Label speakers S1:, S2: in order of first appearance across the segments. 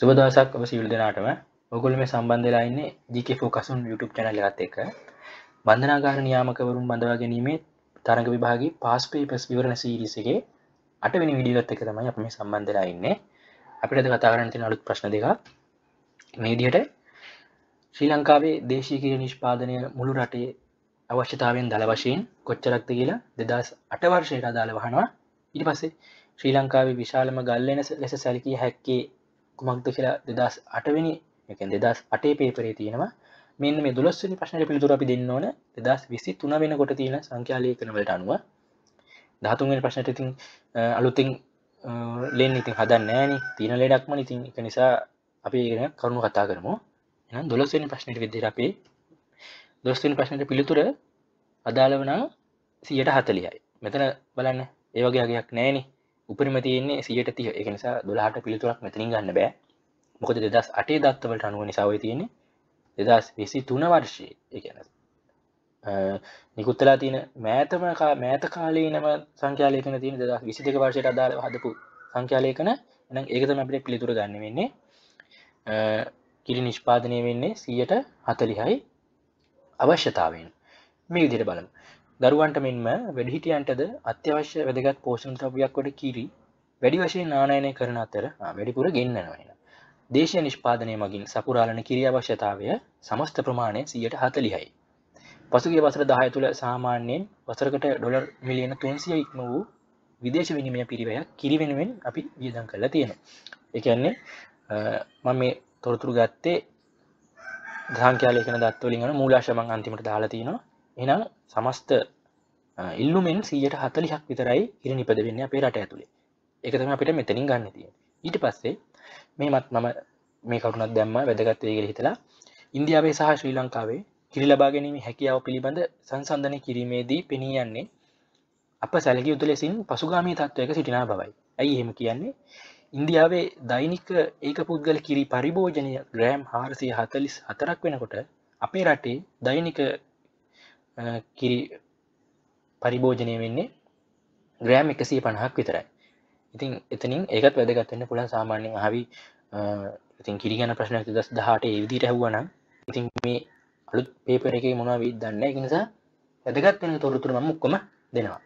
S1: සුබ දවසක් ඔබ සිවිල් දෙනාටම ඔගොල්ලෝ මේ සම්බන්ධ වෙලා ඉන්නේ GK Focus on YouTube channel එකත් එක්ක බන්ධනාගාර නියාමකවරුන් බඳවා ගැනීමේ තරඟ විභාගයේ past papers විවරණ series එකේ 8 වෙනි වීඩියෝ එකත් එක්ක තමයි අපි මේ සම්බන්ධ වෙලා ඉන්නේ අපිට අද කතා කරන්න තියෙන අලුත් ප්‍රශ්න දෙකක් මේ විදිහට ශ්‍රී ලංකාවේ දේශීය නිෂ්පාදනය මුළු රටේ අවශ්‍යතාවයෙන් දළ වශයෙන් කොච්චරක්ද කියලා දෙදස් අට වර්ෂයට අදාළ වහනවා ඉට පස්සේ ශ්‍රී ලංකාවේ විශාලම ගල්ලෙන ලෙස සැලකී හැක්කේ කුමක්ද කියලා දෙදස් අටවෙනි එක දෙදස් අටේ පේපරේ තියෙනවා මෙන්න මේ දුලස්වනි ප්‍රශ්නයට පිළිතුර අපි දෙන්න ඕන දෙදස් විසි තුන වෙන කොට තියෙන සංඛ්‍යාලය කරනවලට අනුව ධාතුන්ගෙන ප්‍රශ්නයට ඉතින් අලුතින් ලෙන් ඉතින් හදන්න ෑන තියෙන ලෙඩක්ම ඉතින් එක නිසා අපි ඒගෙන කරුණු කතා කරමු එනම් දොලස්වනි ප්‍රශ්නයට විදිර අපේ දොස්වනි ප්‍රශ්නයට පිළිතුර අදාළ වනා සියට හතලියයි මෙතන බලන්න ඒවගේගයක් නෑනේ උපරිම තියන්නේ සියට තිය එක නිසා දොලාහට පිළිතුරක් මෙතනින් ගන්න බෑ මොකද දෙදස් අටේ දත්තවලට අනුව නිසාවයි තියෙන්නේ දෙදස් විසි තුන වර්ෂය එකන නිකුත්තලා තියෙන මෑතම මෑත කාලේ නම සංඛ්‍යාලයකන තියෙන දෙදස් විසි දෙක වර්ෂයට අදාළ හදපු සංඛ්‍යාලයකන එනම් ඒකතම අපිට පිළිතුර ගන්න වෙන්නේ කිරි නිෂ්පාදනය වෙන්නේ සියට හතලිහයි අවශ්‍යතාවෙන් මේ විදිට බලමු දරුවන්ට මෙන්ම වැඩිහිටියන්ටද අත්‍යවශ්‍ය වැදගත් පෝෂණ ද්‍රව්‍යයක් කොට කිරි වැඩි වශයෙන් නානයනය කරන අතර වැඩිපුර ගෙන්න්නනවා එන. දේශය නිෂ්පාදනය මගින් සපුරාලන කිරිය අවශ්‍යතාවය සමස්ත ප්‍රමාණය සියයට හතලිහයි. පසුගේ වසර දාහය තුළ සාමාන්‍යයෙන් වසරකට ඩොලර් මිලියන තුන්සිය ඉක්ම වූ විදේශ විනිමය පිරිවයක් කිරිවෙනුවෙන් අපි වියදන් කරලා තියෙන. එකන්නේ මම මේ තොරතුරු ගත්තේ ්‍රංකයාලකන දත්වලින් මූලාශමන් අන්තිමට දාලා තියෙනවා එනම් සමස්ත ඉල්ලුමෙන් සීයට හතලිහක් විතරයි ඉර නිපද වෙන්න අපේ රට ඇතුළේ එකතම අපිට මෙතනින් ගන්න තිය ඊට පස්සේ මේමත් මම මේ කරුණක් දැම්ම වැදගත්වයගෙන හිතලා ඉන්දියාවේ සහ ශ්‍රී ලංකාවේ කිරි ලබා ගැනීම හැකියාව පිළිබඳ සංසන්ධනය කිරීමේදී පෙනී යන්නේ අප සැලකි යුතු ලෙසින් පසුගාමී තත්ත්වයක සිටිනා බවයි ඇයි එහෙම කියන්නේ ඉන්දියාවේ දෛනික ඒක පුද්ගල කිරි පරිභෝජනය ග්‍රෑම් හාරසිය හතලිස් හතරක් වෙනකොට අපේ රටේ දෛනික කිරි පරිභෝජනය වෙන්නේ ග්‍රෑම් එකසිය පණහක් විතරයි ඉතින් එතනින් ඒකත් වැදගත්වන්න පුළන් සාමාන්‍යෙන් හවි ඉතින් කිරිගන ප්‍රශ්න දස් දහට ඒවිදිට ඇහවනම් ඉතින් මේ අලුත් පේපර එක මොනවී දන්න එක නිසා වැදගත් වෙන තොරතුර මක්කොම දෙනවා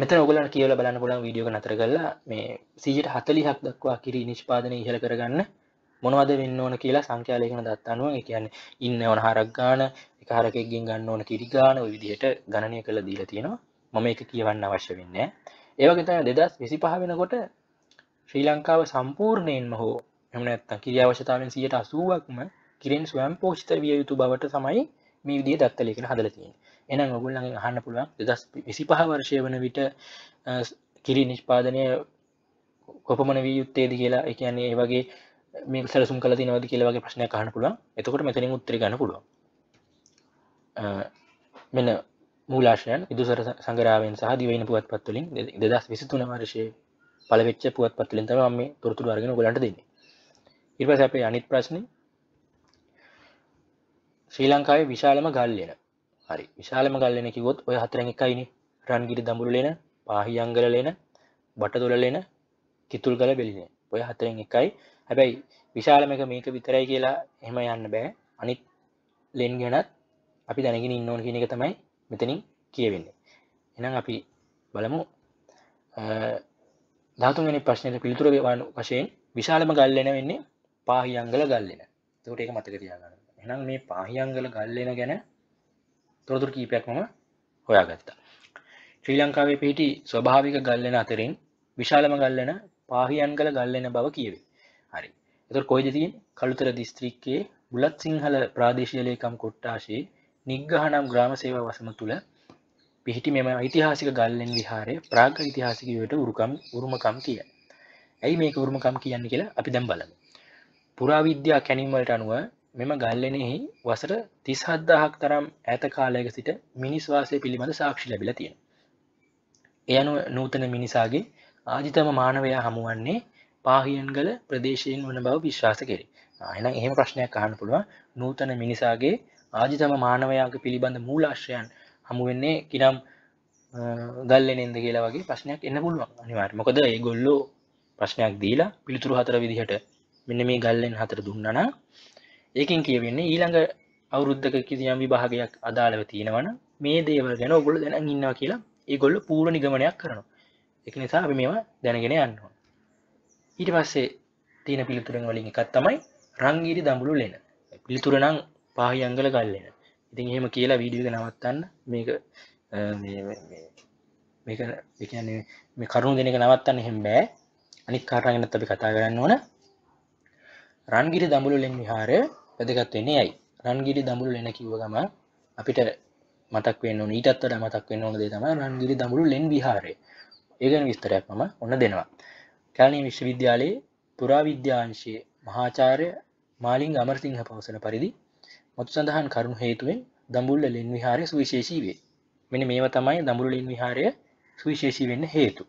S1: මෙත ඔගල කියල බලන්න පුළන් විඩියෝ නතර කරලා මේ සීජට හතලි හක් දක්වා කිරි නිෂ්පාදනය ඉහළ කරගන්න මොනවද වෙන්න ඕන කියලා සංඛ්‍යාලේඛන දත්ත අනුව කියන්නේ ඉන්න ඕන හරක් ගාන එක හරකෙක්ගෙන් ගන්න ඕන කිරි ගාන ওই විදිහට ගණනය කරලා දීලා තියෙනවා මම ඒක කියවන්න අවශ්‍ය වෙන්නේ ඒ වගේ තමයි 2025 වෙනකොට ශ්‍රී ලංකාව සම්පූර්ණයෙන්ම හෝ එහෙම නැත්නම් කිරි අවශ්‍යතාවයෙන් 180ක්ම කිරෙන් ස්වයං පෝෂිත විය යුතු බවට තමයි මේ විදිහේ දත්ත ලේඛන හදලා තියෙන්නේ එහෙනම් ඔයගොල්ලන්ගෙන් අහන්න පුළුවන් 2025 වර්ෂය වන විට කිරි නිෂ්පාදනය කොපමණ විය යුත්තේද කියලා ඒ කියන්නේ ඒ වගේ මේ සැලසුම් කල තිනවද කියලවගේ ප්‍රශ්නය කහන පුළුවන් එතකොට මෙතනින් උත්තර ගන්න පුළුවන් මෙන මූලාශයන් ඉදුසර සංගරාවෙන් සහ දිවයින පුවත් පත්තුලින් දෙදස් විසිතුන වර්ශය පලවෙච්ච පුවත් පත්තුලින් තම මේ තොරතුර අර්ගෙන ගොලට දෙන්න ඉර්පස අපේ අනිත් ප්‍රශ්නය ශ්‍රී ලංකාවේ විශාලම ගල්ලෙන හරි විශාලම ගල්ලෙන කිවොත් ඔය හතරෙන් එකයිනි රන්ගිරි දඹුරුලෙන පාහියංගලලෙන බටදොලලෙන කිතුල් ගල බෙලින ඔය හතරෙන් එකයි හැබැයි විශාලම එක මේක විතරයි කියලා එහෙම යන්න බෑ අනිත් ලෙන් ගැනත් අපි දැනගෙන ඉන්නඕන කියන එක තමයි මෙතනින් කියවෙන්නේ එනම් අපි බලමු ධාතුගනි ප්‍රශ්නයට පිළිතුර වන වශයෙන් විශාලම ගල්ලෙන වෙන්නේ පාහියංගල ගල්ලෙන තකට එක මතක තියාගන්න එනම් මේ පාහියංගල ගල්ලෙන ගැන තොරතුර කීපයක්මම හොයාගත්තා ශ්‍රී ලංකාවේ පිහිටි ස්වභාවික ගල්ලෙන අතරින් විශාලම ගල්ලෙන පාහියන්ගල ගල්ලෙන බව කියවේ හරි එත කොයිදතින් කළුතර දිස්ත්‍රික්කයේ බුලත් සිංහල ප්‍රාදේශයලේකම් කොට්ටාශයේ නිග්ගහනම් ග්‍රාම සේවා වසම තුළ පිහිටි මෙම ඓතිහාසික ගල්ලෙන් විහාරය ප්‍රාග ඉතිහාසිකයට උරුකම් උරුමකම් කිය ඇයි මේක උරුමකම් කියන්න කියලා අපි දැම් බලමු පුරාවිද්‍යා කැනීමලට අනුව මෙම ගල්ලනෙහි වසර තිස්හත්දාහක් තරම් ඇත කාලයක සිට මිනිස්වාසය පිළිබඳ සාක්ෂි ලැබිල තියෙන එයනු නූතන මිනිසාගේ ආජිතම මානවයා හමුවන්නේ පාහියන්ගල ප්‍රදේශයෙන් වන බව විශ්වාස කෙරේ එනම් එහෙම ප්‍රශ්නයක් අහන්න පුළුවන් නූතන මිනිසාගේ ආජිතම මානවයාගේ පිළිබඳ මූලාශ්‍රයන් හමුවෙන්නේ කිනම් ගල්ලනෙන්ද කියලා වගේ ප්‍රශ්නයක් එන්න පුළුවන් අනිවාර් මොකද ඒ ගොල්ලෝ ප්‍රශ්නයක් දීලා පිළිතුරු හතර විදිහට මෙන්න මේ ගල්ලෙන් හතර දුන්නන ඒකින් කියවෙන්නේ ඊළඟ අවුරුද්ධක කිසියම් විභාගයක් අදාළව තියෙනවන මේ දේවල් ගැන ඔගොල දැන ඉන්නවා කියලා ඒ ගොල්ල පූර්ණ නිගමනයක් කරනවා එක නිසා අපි මේවා දැනගෙන යන්නවා ඊට පස්සේ තියෙන පිළිතුරෙන් වලින් එකත් තමයි රංගීරි දඹුළු ලෙන පිළිතුර නම් පාහි අංගල ගල්ලෙන ඉතින් එහෙම කියලා වීඩියෝ එක නවත්තන්න මේක මේක කියන්නේ මේ කරුණු දෙන එක නවත්තන්න එහෙම බෑ අනිත් කාට ගැනත් අපි කතා කරන්න ඕන රන්ගිරි දඹුළු ලෙන් විහාරය වැදගත් වෙන්නේ ඇයි රන්ගිරි දඹුළු ලෙන කිව්ව ගම අපිට මතක් වෙන්න ඕන ඊටත් වඩා මතක් වෙන්න ඕන දේ තමයි රන්ගිරි දඹුළු ලෙන් විහාරය ඒ ගැන විස්තරයක් මම ඔන්න දෙනවා කැලණිය විශ්වවිද්‍යාලයේ පුරාවිද්‍යාංශයේ මහාචාර්ය මාලිංග අමරසිංහ පවසන පරිදි මතු සඳහන් කරුණු හේතුවෙන් දඹුල්ල ලෙන් විහාරය සුවිශේෂී වේ. මෙන්න මේව තමයි දඹුල්ල ලෙන් විහාරය සුවිශේෂී වෙන්න හේතු.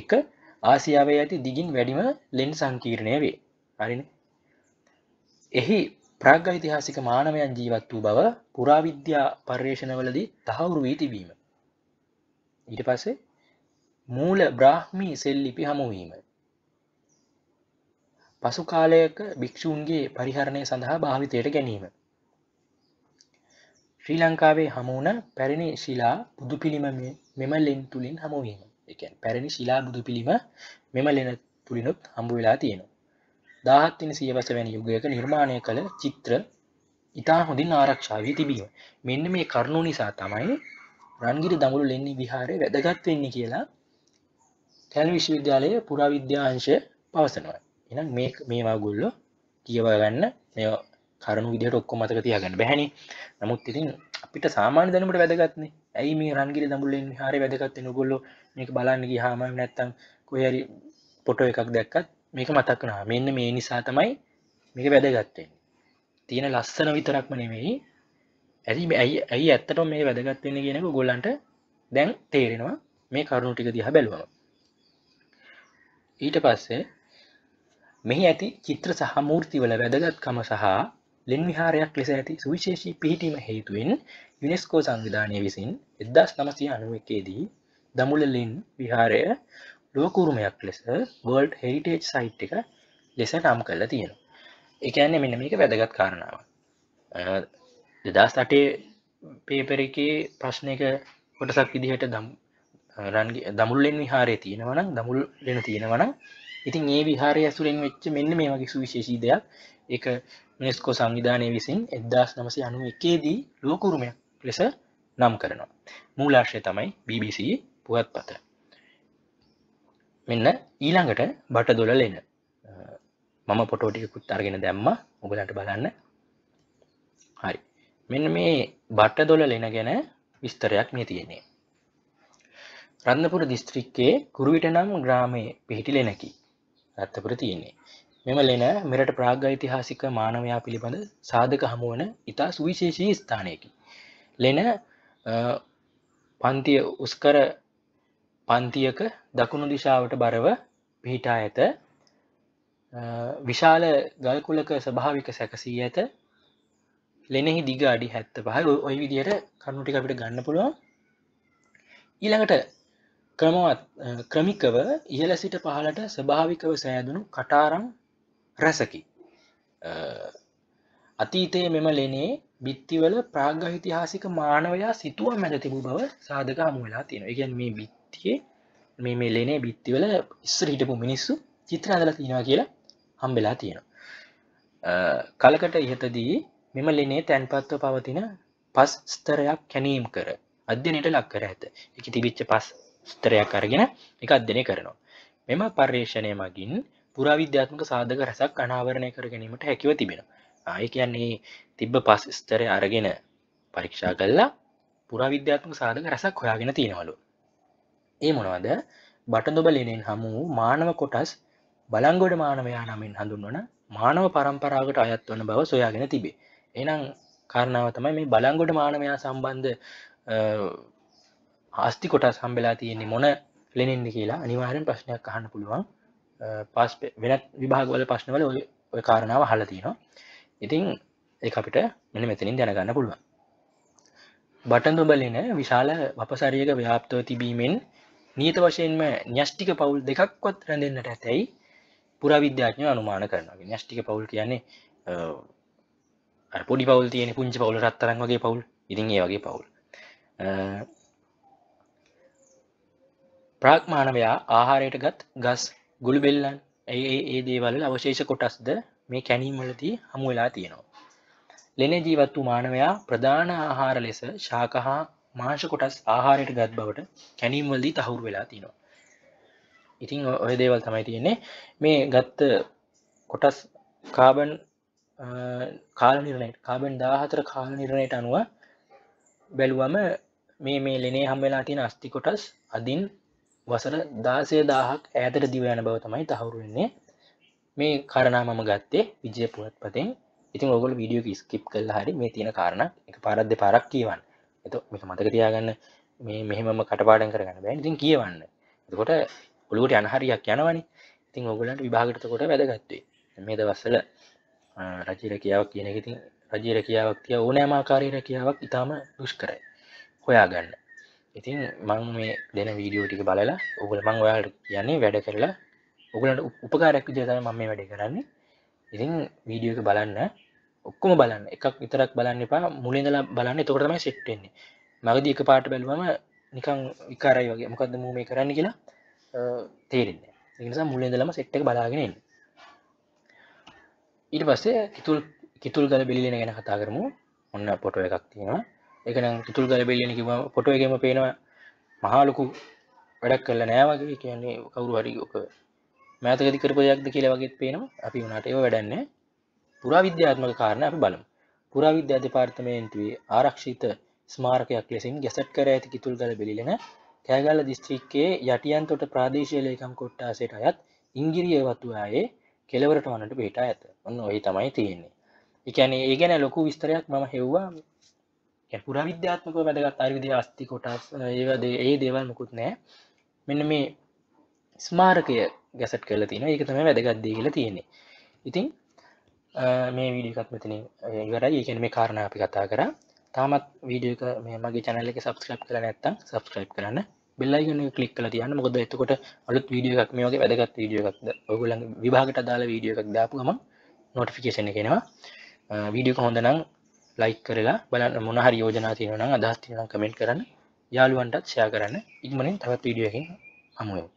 S1: එක ආසියාවේ ඇති දිගින් වැඩිම ලෙන් සංකීර්ණය වේ. හරිනේ. එහි ප්‍රාග්ගයිතිහාසික මානවයන් ජීවත් වූ බව පුරාවිද්‍යා පර්යේෂණවලදී තහවුරු වී තිබීම. ඊට පස්සේ මූල බ්‍රාහ්මී සෙල්ලිපි හමුවීම පසු කාලයක භික්‍ෂූන්ගේ පරිහරණය සඳහා භාවිතයට ගැනීම ශ්‍රී ලංකාවේ හමුවන පැරණි ශිලා බුදු පිළිම මෙම ලෙන් තුළින් හමුවීම එක පැරණි ශිලා බුදු පිළිම මෙම ලෙන තුළිනුත් හම්බු වෙලා තියෙනවා දාහත්තින සියවස වැනි යුගයක නිර්මාණය කළ චිත්‍ර ඉතා හොඳින් ආරක්ෂාවී තිබීම මෙන්න මේ කරුණු නිසා තමයි රන්ගිරි දමුළු ලෙන්නේ විහාරය වැදගත් වෙන්නේ කියලා සැල් විශ්වවිද්‍යාලයේ පුරාවිද්‍යාංශය පවසනවා එනම් මේ මේවා ගොල්ලෝ කියවගන්න මෙ කරුණු විදිහට ඔක්කො මතක තියගන්න බැහැනි නමුත් ඉතින් අපිට සාමාන්‍ය දැනීමට වැදගත්නේ ඇයි මේ රන්ගිල දඹුල්ලෙන් හරි වැදගත් නොගොල්ලෝ මේක බලන්න ගියාම නැත්තම් කොහරි පොටෝ එකක් දැක්කත් මේක මතක් වෙනවා මෙන්න මේ නිසා තමයි මේක වැදගත් වෙන්නේ තියෙන ලස්සන විතරක්ම නෙමෙයි ඇයි ඇයි ඇයි ඇත්තටම මේ වැදගත් වෙන්නේ කියන එක ගොල්ලන්ට දැන් තේරෙනවා මේ කරුණු ටික දිහා බැලුවම ඊට පස්සේ මෙහි ඇති චිත්‍ර සහ මූර්තිවල වැදගත්කම සහ ලෙන් විහාරයක් ලෙස ඇති සුවිශේෂී පිහිටීම හේතුවෙන් යුනෙස්කෝ සංවිධානය විසින් එදස් නමසය අනුව එකේදී දමුල ලෙන් විහාරය ලෝකුරුමයක් ලෙස වර්ල්ඩ් හෙරිටේජ් සයිට් එක ලෙස නම් කරලා තියෙන එකන්න මෙන්න මේක වැදගත් කාරණාව දෙදස් අටේ පේපරකේ ප්‍රශ්නයක කොටසක් විදිහට දම් රන්ගේ දමුල්ලෙන් විහාරය තියෙනවනම් දමුල් ලෙන තියෙනවනම් ඉතින් ඒ විහාරය ඇසුරෙන් වෙච්ච මෙන්න මේ වගේ සුවිශේෂී දෙයක් එක මිනිස්කෝ සංවිධානය විසින් එදදාස් නමසය අනු එකේදී ලෝකුරුමයක් ලෙස නම් කරනවා මූලාශය තමයි BBC පුවත් පත මෙන්න ඊළඟට බට දොල ලෙන මම පොටෝටිකුත් අර්ගෙන දැම්ම ඔබලට බලන්න හරි මෙන්න මේ බට්ට දොල ලෙන ගැන විස්තරයක් මේ තියෙන්නේ රත්නපුර දිස්ත්‍රික්කයේ කුරුවිට නම් ග්‍රාමයේ පිහිටි ලෙනකි රත්තපුර තියෙන්නේ මෙම ලෙන මෙරට ප්‍රාග ඓතිහාසික මානවයා පිළිබඳ සාධක හමුවන ඉතා සුවිශේෂී ස්ථානයකි ලෙන පන්තිය උස්කර පන්තියක දකුණු දිශාවට බරව පිහිටා ඇත විශාල ගල්කුලක ස්භාවික සැකසී ඇත ලෙනෙහි දිග අඩි හැත්ත පහල ඔය විදියට කරුණුටික අපිට ගන්න පුළුවන් ඊළඟට ක්‍රමවත් ක්‍රමිකව ඉහල සිට පහලට ස්භාවිකව සෑදුණු කටාරම් රැසකි අතීතයේ මෙම ලෙනේ බිත්තිවල ප්‍රාග්ගහිතිහාසික මානවයා සිතුව මැද තිබූ බව සාධක මුවෙලා තියෙන එකගැන් මේ බිත්තියේ මේ මේ ලෙනේ බිත්තිවල ඉස්සර හිටපු මිනිස්සු චිත්‍ර අදල තියෙනවා කියලා හම්බෙලා තියෙනවා කලකට ඉහතදී මෙම ලෙනේ තැන්පත්ව පවතින පස් ස්තරයක් කැනීම් කර අධ්‍යනයට ලක් කර ඇත එක තිබිච්ච පස් ස්තරයක් අරගෙන එක අධ්‍යනය කරනවා. මෙම පර්යේෂණය මගින් පුරාවිද්‍යාත්මක සාධක රැසක් අනාවරණය කර ගැනීමට හැකිව තිබෙන. ආය කියන්නේ තිබ්බ පස් ස්තරය අරගෙන පරීක්ෂා කල්ලා පුරාවිද්‍යාත්මක සාධක රැසක් හොයාගෙන තියෙනවලු. ඒ මොනවද බටඳොබ ලිනෙන් හමුූ මානව කොටස් බලංගොඩ මානවයා නමින් හඳුන්වන මානව පරම්පරාවට අයත්වන බව සොයාගෙන තිබේ. එනම් කාරණාව තමයි මේ බලංගොඩ මානවයා සම්බන්ධ ආස්ති කොටස් හම්බෙලා තියෙන්නේ මොන ලෙනෙන්ද කියලා අනිවාරෙන් ප්‍රශ්නයක් අහන්න පුළුවන් පස් වෙනත් විභාගවල ප්‍රශ්නවල ඔය කාරණාව හල තියෙනවා ඉතින් ඒ අපිට මෙන මෙතනින් දැනගන්න පුළුවන් බටන් දුබලෙන විශාල වපසරියක ව්‍යාප්තව තිබීමෙන් නීත වශයෙන්ම න්‍යෂ්ටික පවුල් දෙකක්වත් රැඳෙන්න්නට ඇතැයි පුරවිද්‍යාඥ අනුමාන කරනගේ න්‍යෂ්ටික පවුල් කියන්නේ පොඩි පවල් තියෙන පුංචි පවුල රත්තරන් වගේ පවුල් ඉතින් ඒ වගේ පවුල් ප්‍රාග්මානවයා ආහාරයට ගත් ගස් ගුළුබෙල්ලන් ඒ ඒ දේවල් අවශේෂ කොටස්ද මේ කැනීමලදී හමු වෙලා තියෙනවා. ලෙන ජීවත්තු මානවයා ප්‍රධාන ආහාර ලෙස ශාක හා මාංශ කොටස් ආහාරයට ගත් බවට කැනීම්වලදී තහවුරු වෙලා තියෙනවා. ඉතිං ඔය දේවල් තමයි තියෙන්නේ මේ ගත්ත කොටස් කාබන් කාල නිර්ණයට කාබන් දාහතර කාල නිර්ණයට අනුව බැලුවම මේ මේ ලෙනේ හම්වෙලා තියෙන අස්ති කොටස් අදින් වසර දාසය දාහක් ඇතර දිවයන බව තමයි තහවුරුවෙන්නේ මේ කරනා මම ගත්තේ විජය පුවත් පතෙන් ඉතින් ඔගොල විඩියෝ ස්කිප් කල්ල හරි මේ තියෙන කාරණ එක පාරද්ද පාරක් කියවන්න එත මෙක මතක තියාගන්න මේ මෙහෙමම කටපාඩන් කරගන්න බැන්තින් කියවන්න එතකොට ඔළුවට අනහරියක් යනවනි ඉතින් ඔගලන්ට විභාගටතකොට වැදගත්වේ මේ දවස්සල රජීර කියාවක් කියන ඉතින් රජීර කියාවක් තිය ඕනෑමාකාරී රැකියාවක් ඉතාම දුෂ් කරයි හොයාගන්න ඉතින් මං මේ දෙන වීඩියෝ ටික බලලා ඔගල මං ඔයාට යන්නේ වැඩ කරලා ඔගලට උපකාරයක් විදිරතම මම මේ වැඩ කරන්නේ ඉතින් වීඩියෝ එක බලන්න ඔක්කොම බලන්න එකක් විතරක් බලන්න එපා මුලින්දලා බලන්න තොකටමයි සෙට්ටෙන්නේ මගදී එක පාට බැලුවම නිකං විකාරයි වගේ මොකක්ද මූ මේ කරන්න කියලා තේරෙන්නේ නිසා මුලින්දලම සෙට්ට බලාගෙනෙන් ඊට පස්සේ කිතුල් කිතුල් ගල බිලිලෙන ගැන කතා කරමු ඔන්න පොටුව එකක් තියෙනවා එකනම් තුතුල් ගලබෙල්ලෙන කිව පොට එකම පේනවා මහාලොකු වැඩක් කරල නෑවගේ කියන්නේ කවුරු හරිෝක මෑතකති කරපයක්ද කියලා වගේ පේනවා අපි වනාට ඒ වැඩන්න පුරා විද්‍යාත්මක කාරණ අපි බලම් පුරා විද්‍යා දෙපාර්තමයන්තුවේ ආරක්ෂිත ස්මාරකයක් ලෙසින් ගැසට් කර ඇති කිතුල් ගල බෙලිලෙන කෑගල්ල දිස්ත්‍රික්කයේ යටියන්තොට ප්‍රාදේශයලයකම් කොට්ටාසට අයත් ඉංගිරිය වතුවායේ කෙලවරට වනට පේටා ඇත ඔන්න ඔහි තමයි තියෙන්නේ එකැනේ ඒ ගැන ලොකු විස්තරයක් මම හෙව්වා ගැපුර විද්‍යාත්මක වැදගත් අයුදේ අස්ති කොටස් ඒවදේ ඒ දේවල් මුකුත් නෑ මෙන්න මේ ස්මාරකය ගැසට් කල තින එක තම වැදගත්දේ කියලා තියෙන්නේ ඉතින් මේ වීඩියකත් මෙතින ඉවරයි ඒකන මේ කාරණ අපි කතා කර තාමත් වීඩියක මේමගේ චැනල එක සබස්ක්‍රප් කර නැත්තම් සබස්ක්‍රප් කරන්න බෙල්ලයිගන කලික් කල තියන්න මොද එතකොට අලුත් වීඩියකක් මේ වගේ වැදගත් වීඩියකක්ද ඔගුලන් විභාගට දාලා වීඩියකක් දාපුගම නොටිෆිකේෂන කෙනවා වීඩියක හොඳනම් ලයි කරලා බලන්න මොනහරි යෝජනා තියෙනවනම් අදහස් තියෙනනම් කමෙන්ට් කරන්න යාළුවන්ටත් ෂෙයා කරන්න ඉක්මනින් තවත් වීඩියෝ එකකින් හමු වෙමු